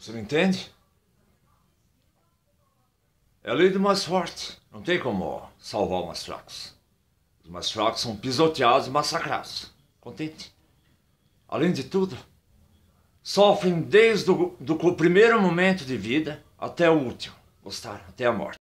Você me entende? É a lei do mais forte. Não tem como salvar os mais fracos. Os mais fracos são pisoteados e massacrados. Contente? Além de tudo, sofrem desde o do primeiro momento de vida até o último. Gostaram? Até a morte.